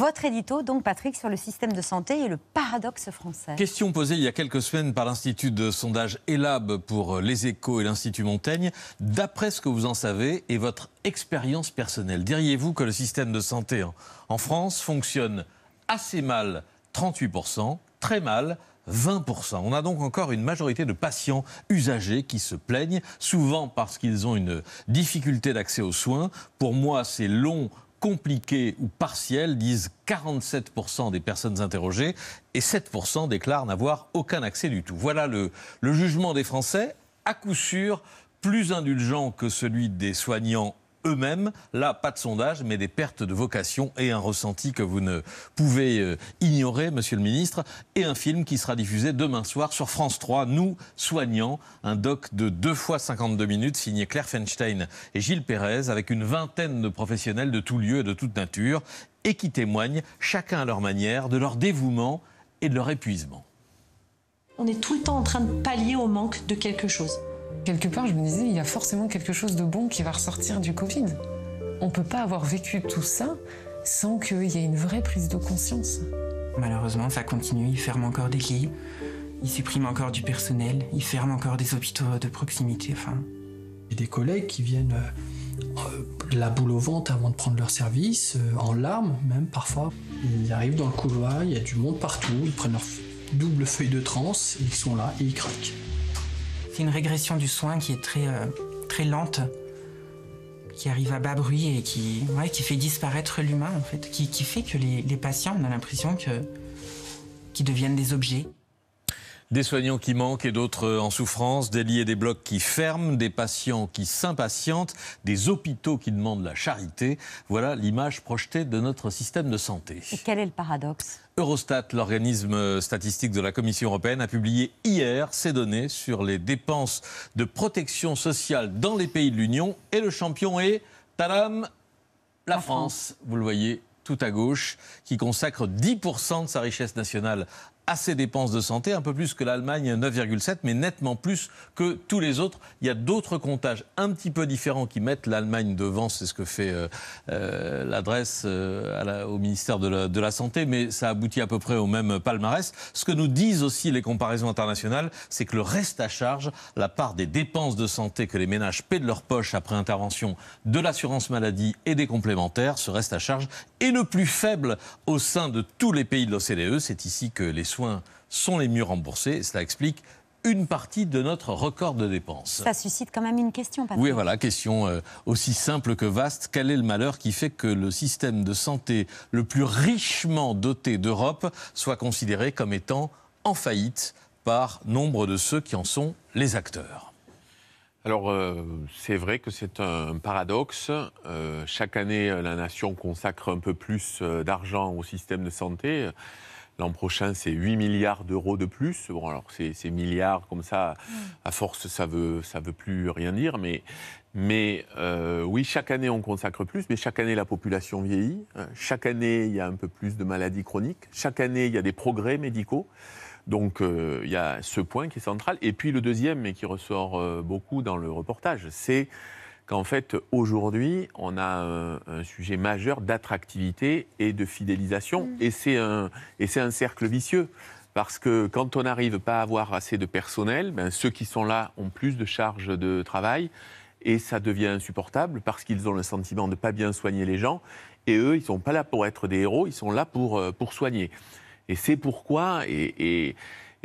Votre édito, donc, Patrick, sur le système de santé et le paradoxe français. Question posée il y a quelques semaines par l'Institut de sondage ELAB pour les échos et l'Institut Montaigne. D'après ce que vous en savez et votre expérience personnelle, diriez-vous que le système de santé en France fonctionne assez mal 38%, très mal 20%. On a donc encore une majorité de patients usagers qui se plaignent, souvent parce qu'ils ont une difficulté d'accès aux soins. Pour moi, c'est long compliqués ou partiels, disent 47% des personnes interrogées et 7% déclarent n'avoir aucun accès du tout. Voilà le jugement des Français, à coup sûr plus indulgent que celui des soignants eux-mêmes. Là, pas de sondage, mais des pertes de vocation et un ressenti que vous ne pouvez euh, ignorer, monsieur le ministre, et un film qui sera diffusé demain soir sur France 3, Nous soignants, un doc de 2 fois 52 minutes signé Claire Feinstein et Gilles Pérez avec une vingtaine de professionnels de tous lieux et de toute nature et qui témoignent, chacun à leur manière, de leur dévouement et de leur épuisement. On est tout le temps en train de pallier au manque de quelque chose. Quelque part, je me disais, il y a forcément quelque chose de bon qui va ressortir du Covid. On ne peut pas avoir vécu tout ça sans qu'il y ait une vraie prise de conscience. Malheureusement, ça continue. Ils ferment encore des lits, ils suppriment encore du personnel, ils ferment encore des hôpitaux de proximité. Enfin. Et des collègues qui viennent euh, la boule au ventre avant de prendre leur service, euh, en larmes même parfois. Ils arrivent dans le couloir, il y a du monde partout, ils prennent leur double feuille de transe, ils sont là et ils craquent une régression du soin qui est très, euh, très lente, qui arrive à bas bruit et qui, qui fait disparaître l'humain en fait, qui, fait que les, patients, ont l'impression que qu'ils deviennent des objets. Des soignants qui manquent et d'autres euh, en souffrance, des lits et des blocs qui ferment, des patients qui s'impatientent, des hôpitaux qui demandent la charité. Voilà l'image projetée de notre système de santé. Et quel est le paradoxe Eurostat, l'organisme euh, statistique de la Commission européenne, a publié hier ses données sur les dépenses de protection sociale dans les pays de l'Union. Et le champion est, tadam, la, France. France. Vous le voyez tout à gauche, qui consacre 10% de sa richesse nationale à ses dépenses de santé, un peu plus que l'Allemagne 9,7, mais nettement plus que tous les autres. Il y a d'autres comptages un petit peu différents qui mettent l'Allemagne devant, c'est ce que fait euh, euh, l'adresse euh, au ministère de la, de la, Santé, mais ça aboutit à peu près au même palmarès. Ce que nous disent aussi les comparaisons internationales, c'est que le reste à charge, la part des dépenses de santé que les ménages paient de leur poche après intervention de l'assurance maladie et des complémentaires, ce reste à charge est le plus faible au sein de tous les pays de l'OCDE. C'est ici que les soins sont les mieux remboursés. Cela explique une partie de notre record de dépenses. Ça suscite quand même une question, Patrick. Oui, voilà, question euh, aussi simple que vaste. Quel est le malheur qui fait que le système de santé le plus richement doté d'Europe soit considéré comme étant en faillite par nombre de ceux qui en sont les acteurs alors, euh, c'est vrai que c'est un paradoxe. Euh, chaque année, la nation consacre un peu plus d'argent au système de santé. L'an prochain, c'est 8 milliards d'euros de plus. Bon, alors ces milliards comme ça, à force, ça veut, ça veut plus rien dire. Mais, mais euh, oui, chaque année, on consacre plus. Mais chaque année, la population vieillit. Euh, chaque année, il y a un peu plus de maladies chroniques. Chaque année, il y a des progrès médicaux. Donc euh, il y a ce point qui est central. Et puis le deuxième, mais qui ressort beaucoup dans le reportage, c'est qu'en fait, aujourd'hui, on a euh, un, sujet majeur d'attractivité et de fidélisation. Mm. Et c'est un, un, cercle vicieux. Parce que quand on n'arrive pas à avoir assez de personnel, ben, ceux qui sont là ont plus de charges de travail et ça devient insupportable parce qu'ils ont le sentiment de ne pas bien soigner les gens. Et eux, ils ne sont pas là pour être des héros, ils sont là pour, euh, pour soigner. Et c'est pourquoi, et,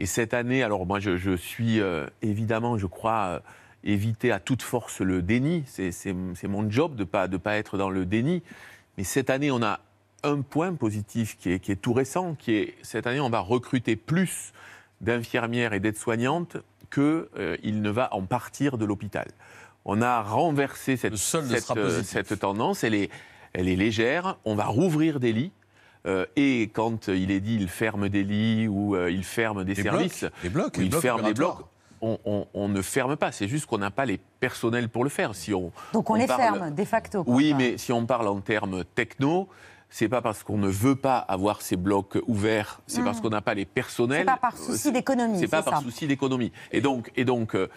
cette année, alors moi je, suis euh, évidemment, je crois éviter à toute force le déni. C'est mon job de ne pas, de pas être dans le déni. Mais cette année, on a un point positif qui est, qui est tout récent, qui est cette année, on va recruter plus d'infirmières et d'aides-soignantes qu'il euh, il ne va en partir de l'hôpital. On a renversé euh, cette, tendance, elle est, elle est légère, on va rouvrir des lits, euh, et quand il est dit il ferme des lits ou il ferme des, services, des blocs, il ferme des blocs, on, ne ferme pas, c'est juste qu'on n'a pas les personnels pour le faire. Si on, Donc on, les ferme, de facto. Oui, mais si on parle en termes techno, c'est pas parce qu'on ne veut pas avoir ces blocs ouverts, c'est parce hmm. qu'on n'a pas les personnels. C'est pas par souci euh, d'économie. C'est pas par souci d'économie. Et donc, et donc euh,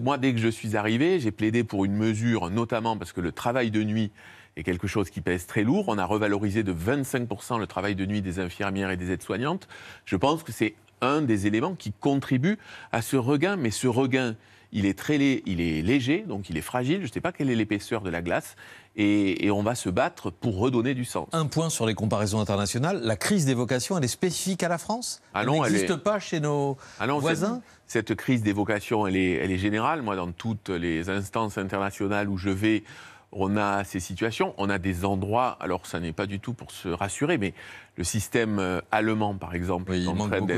moi, dès que je suis arrivé, j'ai plaidé pour une mesure, notamment parce que le travail de nuit est quelque chose qui pèse très lourd. On a revalorisé de 25% le travail de nuit des infirmières et des aides-soignantes. Je pense que c'est un des éléments qui contribue à ce regain, mais ce regain, il est très il est léger, donc il est fragile. Je ne sais pas quelle est l'épaisseur de la glace. Et, on va se battre pour redonner du sens. Un point sur les comparaisons internationales. La crise des vocations, elle est spécifique à la France ah Elle n'existe pas chez nos ah voisins cette, crise des vocations, elle elle est générale. Moi, dans toutes les instances internationales où je vais, on a ces situations, on a des endroits, alors ça n'est pas du tout pour se rassurer, mais le système euh, allemand, par exemple, est en très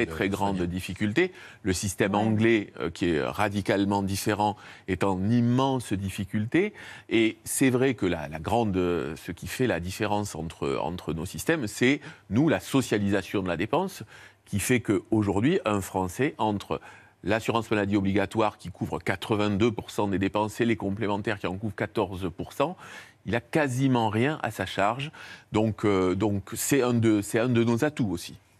euh, très grande difficulté. Le système anglais, euh, qui est radicalement différent, est en immense difficulté. Et c'est vrai que la, grande, ce qui fait la différence entre, entre nos systèmes, c'est nous, la socialisation de la dépense, qui fait qu'aujourd'hui, un Français entre l'assurance maladie obligatoire qui couvre 82% des dépenses et les complémentaires qui en couvrent 14%, il a quasiment rien à sa charge. Donc euh, donc c'est un de nos atouts aussi.